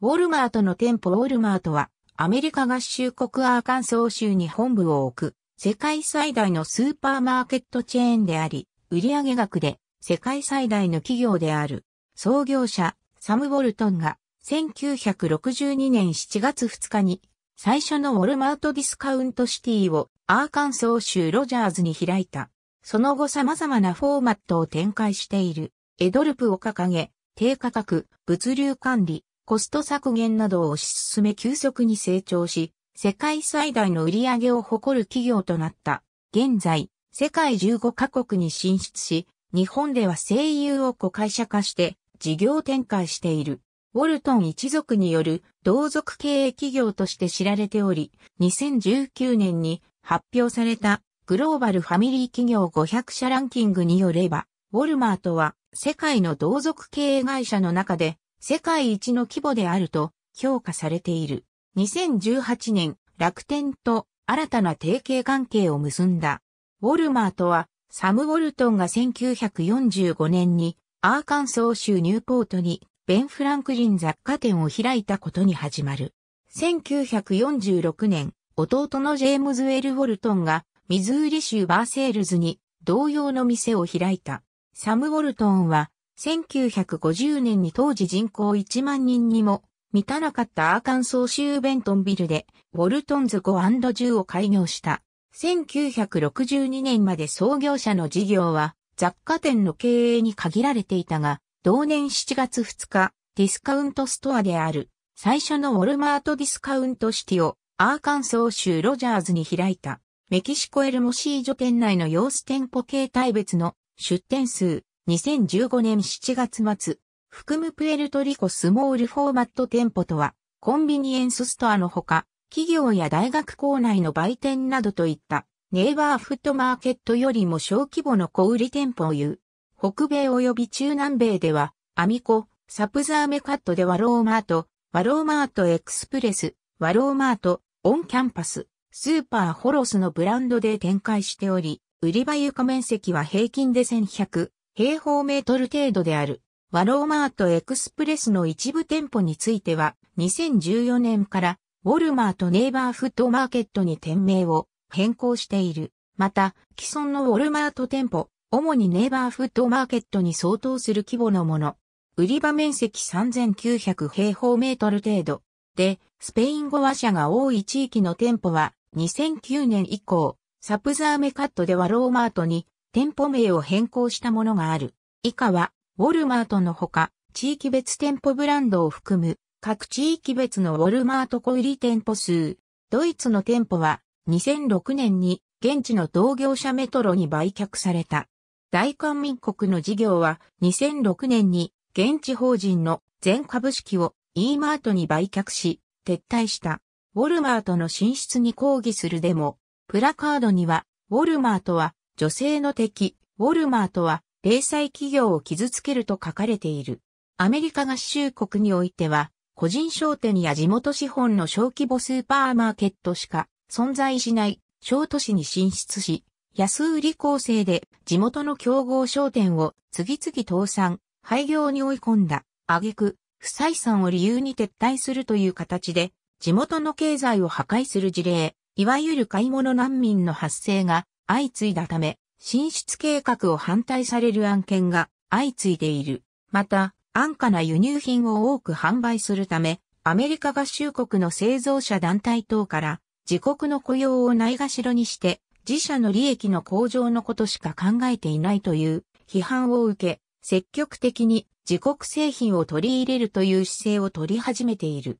ウォルマートの店舗ウォルマートは、アメリカ合衆国アーカンソー州に本部を置く、世界最大のスーパーマーケットチェーンであり、売上額で世界最大の企業である。創業者、サム・ウォルトンが、1962年7月2日に、最初のウォルマートディスカウントシティをアーカンソー州ロジャーズに開いた。その後様々なフォーマットを展開している。エドルプを掲げ、低価格、物流管理、コスト削減などを推し進め急速に成長し、世界最大の売り上げを誇る企業となった。現在、世界15カ国に進出し、日本では声優を子会社化して事業展開している。ウォルトン一族による同族経営企業として知られており、2019年に発表されたグローバルファミリー企業500社ランキングによれば、ウォルマートは世界の同族経営会社の中で世界一の規模であると評価されている。2018年、楽天と新たな提携関係を結んだ。ウォルマートは、サム・ウォルトンが1945年にアーカンソー州ニューポートにベン・フランクリン雑貨店を開いたことに始まる。1946年、弟のジェームズ・ウェル・ウォルトンがミズーリ州バーセールズに同様の店を開いた。サム・ウォルトンは1950年に当時人口1万人にも満たなかったアーカンソー州ベントンビルで、ウォルトンズ 5&10 を開業した。1962年まで創業者の事業は、雑貨店の経営に限られていたが、同年7月2日、ディスカウントストアである、最初のウォルマートディスカウントシティを、アーカンソー州ロジャーズに開いた。メキシコエルモシージョ店内の様子店舗形態別の出店数、2015年7月末、含むプエルトリコスモールフォーマット店舗とは、コンビニエンスストアのほか、企業や大学校内の売店などといった、ネイバーフットマーケットよりも小規模の小売店舗を言う。北米及び中南米では、アミコ、サプザーメカットでワローマート、ワローマートエクスプレス、ワローマート、オンキャンパス、スーパーホロスのブランドで展開しており、売り場床面積は平均で1100平方メートル程度である。ワローマートエクスプレスの一部店舗については、2014年からウォルマートネイバーフットマーケットに店名を変更している。また、既存のウォルマート店舗、主にネイバーフットマーケットに相当する規模のもの。売り場面積3900平方メートル程度。で、スペイン語話者が多い地域の店舗は2009年以降、サプザーメカットではローマートに店舗名を変更したものがある。以下は、ウォルマートのほか、地域別店舗ブランドを含む、各地域別のウォルマート小売店舗数。ドイツの店舗は、2006年に、現地の同業者メトロに売却された。大韓民国の事業は、2006年に、現地法人の全株式を E マートに売却し、撤退した。ウォルマートの進出に抗議するデモ、プラカードには、ウォルマートは女性の敵、ウォルマートは、零細企業を傷つけると書かれている。アメリカ合衆国においては、個人商店や地元資本の小規模スーパーマーケットしか存在しない小都市に進出し、安売り構成で地元の競合商店を次々倒産、廃業に追い込んだ、挙句、不採算を理由に撤退するという形で、地元の経済を破壊する事例、いわゆる買い物難民の発生が相次いだため、進出計画を反対される案件が相次いでいる。また、安価な輸入品を多く販売するため、アメリカ合衆国の製造者団体等から、自国の雇用をないがしろにして、自社の利益の向上のことしか考えていないという批判を受け、積極的に自国製品を取り入れるという姿勢を取り始めている。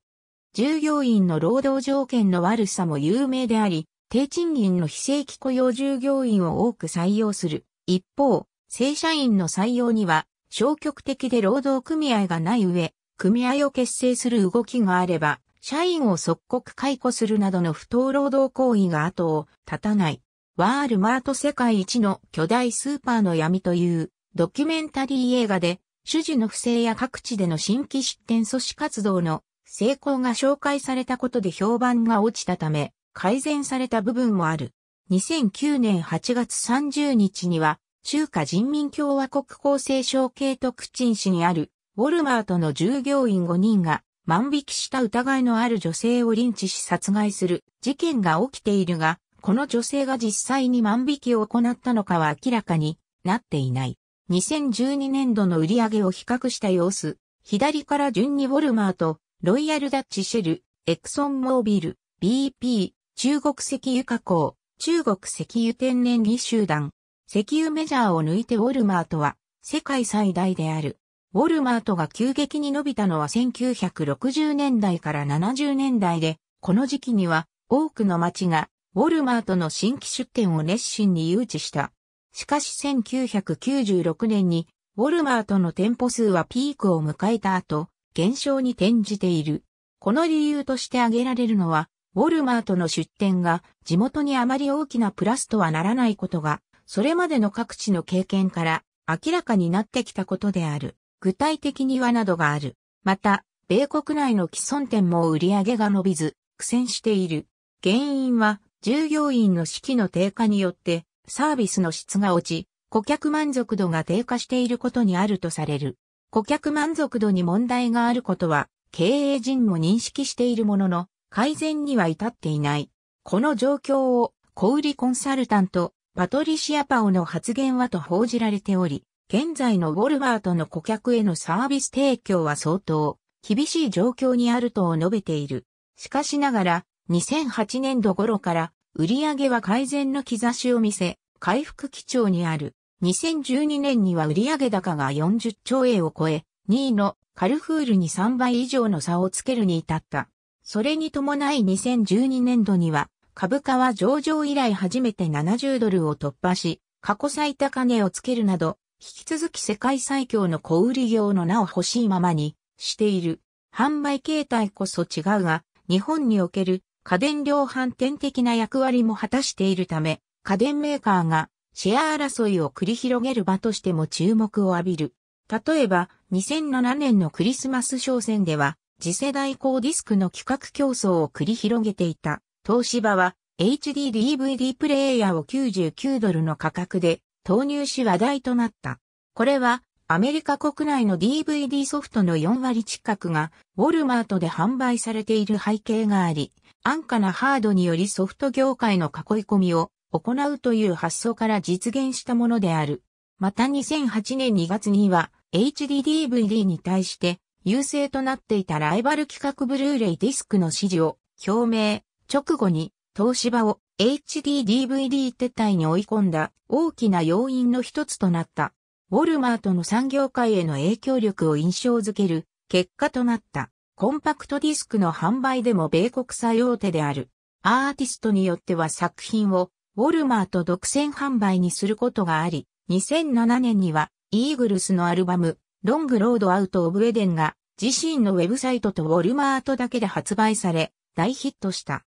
従業員の労働条件の悪さも有名であり、低賃金の非正規雇用従業員を多く採用する。一方、正社員の採用には消極的で労働組合がない上、組合を結成する動きがあれば、社員を即刻解雇するなどの不当労働行為が後を絶たない。ワールマート世界一の巨大スーパーの闇というドキュメンタリー映画で、主事の不正や各地での新規出店阻止活動の成功が紹介されたことで評判が落ちたため、改善された部分もある。2009年8月30日には、中華人民共和国厚生省慶徳鎮市にある、ウォルマートの従業員5人が、万引きした疑いのある女性をリンチし殺害する事件が起きているが、この女性が実際に万引きを行ったのかは明らかになっていない。2012年度の売り上げを比較した様子、左から順にウォルマート、ロイヤルダッチシェル、エクソンモービル、BP、中国石油加工、中国石油天然技集団、石油メジャーを抜いてウォルマートは世界最大である。ウォルマートが急激に伸びたのは1960年代から70年代で、この時期には多くの町がウォルマートの新規出店を熱心に誘致した。しかし1996年にウォルマートの店舗数はピークを迎えた後、減少に転じている。この理由として挙げられるのは、ウォルマートの出店が地元にあまり大きなプラスとはならないことが、それまでの各地の経験から明らかになってきたことである。具体的にはなどがある。また、米国内の既存店も売り上げが伸びず、苦戦している。原因は、従業員の士気の低下によって、サービスの質が落ち、顧客満足度が低下していることにあるとされる。顧客満足度に問題があることは、経営陣も認識しているものの、改善には至っていない。この状況を小売コンサルタント、パトリシア・パオの発言はと報じられており、現在のウォルバートの顧客へのサービス提供は相当厳しい状況にあると述べている。しかしながら、2008年度頃から売上は改善の兆しを見せ、回復基調にある。2012年には売上高が40兆円を超え、2位のカルフールに3倍以上の差をつけるに至った。それに伴い2012年度には、株価は上場以来初めて70ドルを突破し、過去最高値をつけるなど、引き続き世界最強の小売業の名を欲しいままにしている。販売形態こそ違うが、日本における家電量販店的な役割も果たしているため、家電メーカーがシェア争いを繰り広げる場としても注目を浴びる。例えば、2007年のクリスマス商戦では、次世代高ディスクの企画競争を繰り広げていた東芝は HDDVD プレイヤーを99ドルの価格で投入し話題となった。これはアメリカ国内の DVD ソフトの4割近くがウォルマートで販売されている背景があり、安価なハードによりソフト業界の囲い込みを行うという発想から実現したものである。また2008年2月には HDDVD に対して優勢となっていたライバル企画ブルーレイディスクの支持を表明、直後に東芝を HDDVD 撤退に追い込んだ大きな要因の一つとなった。ウォルマートの産業界への影響力を印象づける結果となった。コンパクトディスクの販売でも米国最大手である。アーティストによっては作品をウォルマート独占販売にすることがあり、2007年にはイーグルスのアルバムロングロードアウトオブエデンが自身のウェブサイトとウォルマートだけで発売され、大ヒットした。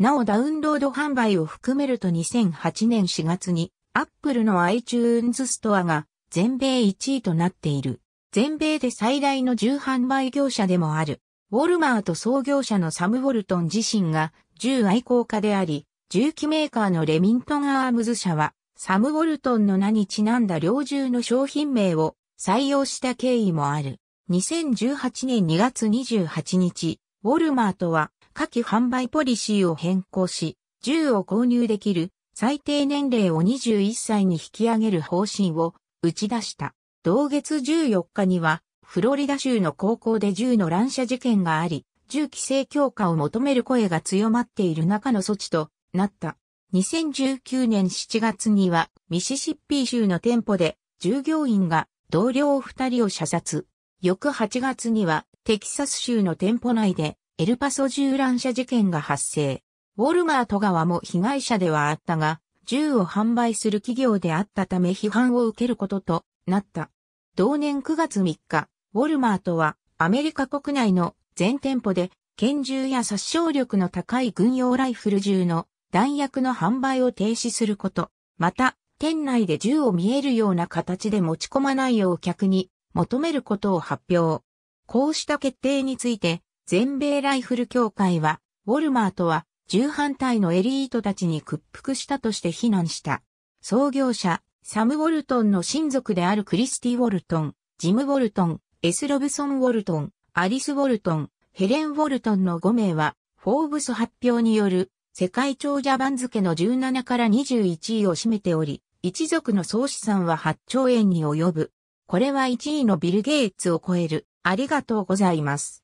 なおダウンロード販売を含めると2008年4月に、アップルの iTunes ストアが全米1位となっている。全米で最大の重販売業者でもある。ウォルマート創業者のサム・ウォルトン自身が銃愛好家であり、銃器メーカーのレミントン・アームズ社は、サム・ウォルトンの名にちなんだ猟銃の商品名を採用した経緯もある。2018年2月28日、ウォルマートは下記販売ポリシーを変更し、銃を購入できる最低年齢を21歳に引き上げる方針を打ち出した。同月14日には、フロリダ州の高校で銃の乱射事件があり、銃規制強化を求める声が強まっている中の措置となった。2019年7月には、ミシシッピー州の店舗で従業員が同僚二人を射殺。翌8月には、テキサス州の店舗内で、エルパソ銃乱射事件が発生。ウォルマート側も被害者ではあったが、銃を販売する企業であったため批判を受けることとなった。同年9月3日、ウォルマートはアメリカ国内の全店舗で拳銃や殺傷力の高い軍用ライフル銃の弾薬の販売を停止すること、また店内で銃を見えるような形で持ち込まないよう客に求めることを発表。こうした決定について、全米ライフル協会は、ウォルマートは、銃反対のエリートたちに屈服したとして非難した。創業者、サム・ウォルトンの親族であるクリスティ・ウォルトン、ジム・ウォルトン、エス・ロブソン・ウォルトン、アリス・ウォルトン、ヘレン・ウォルトンの5名は、フォーブス発表による世界長者番付の17から21位を占めており、一族の総資産は8兆円に及ぶ。これは1位のビル・ゲイツを超える。ありがとうございます。